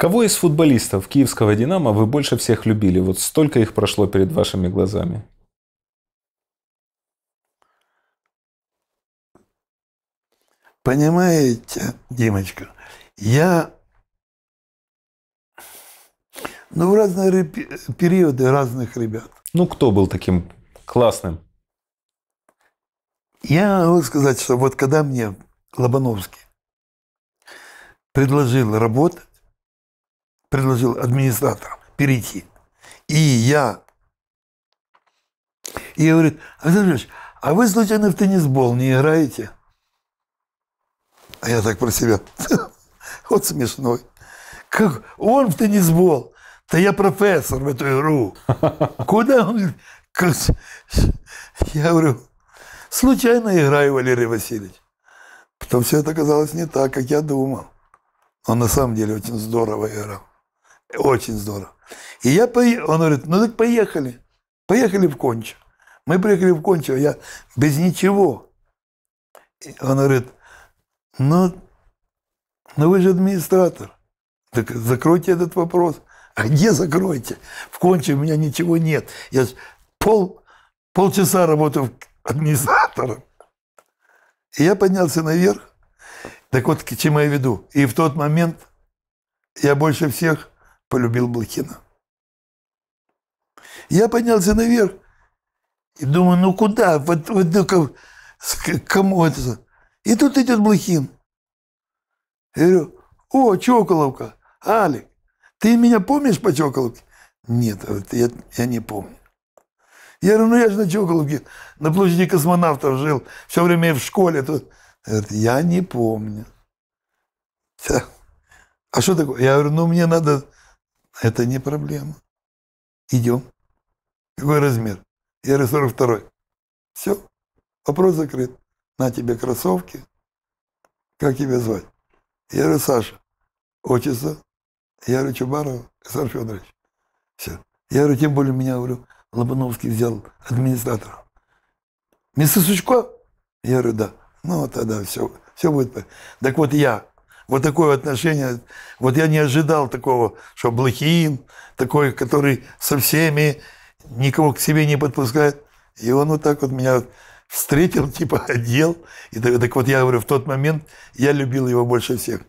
Кого из футболистов киевского «Динамо» вы больше всех любили? Вот столько их прошло перед вашими глазами. Понимаете, Димочка, я ну, в разные периоды разных ребят. Ну, кто был таким классным? Я могу сказать, что вот когда мне Лобановский предложил работу, предложил администратор перейти. И я. И говорит, Александр Ильич, а вы случайно в теннисбол не играете? А я так про себя. Вот смешной. Как он в теннисбол. Да я профессор в эту игру. Куда он? Я говорю, случайно играю, Валерий Васильевич. Потом все это оказалось не так, как я думал. Он на самом деле очень здорово играл. Очень здорово. И я поехал. Он говорит, ну так поехали. Поехали в Кончо. Мы приехали в Кончо, я без ничего. И он говорит, ну, ну вы же администратор. Так закройте этот вопрос. А где закройте? В Кончо у меня ничего нет. Я пол, полчаса работаю администратором. И я поднялся наверх. Так вот, к чему я веду. И в тот момент я больше всех полюбил Блохина. Я поднялся наверх и думаю, ну куда? Вот, вот ну, к, к кому это? И тут идет Блохин. Я говорю, о, Чоколовка, Алик, ты меня помнишь по Чоколовке? Нет, я, я не помню. Я говорю, ну я же на Чоколовке, на площади космонавтов жил, все время в школе. Тут. Говорит, я не помню. А что такое? Я говорю, ну мне надо это не проблема. Идем. Какой размер? Я говорю, 42 Все, вопрос закрыт. На тебе кроссовки. Как тебя звать? Я говорю, Саша. Отчество? Я говорю, Чубаров Александр Федорович. Все. Я говорю, тем более меня, говорю, Лобановский взял администратора. Мистер Сучко? Я говорю, да. Ну, тогда все, все будет. Так вот, я вот такое отношение. Вот я не ожидал такого, что Блохиин, такой, который со всеми, никого к себе не подпускает. И он вот так вот меня встретил, типа одел. И так, так вот я говорю, в тот момент я любил его больше всех.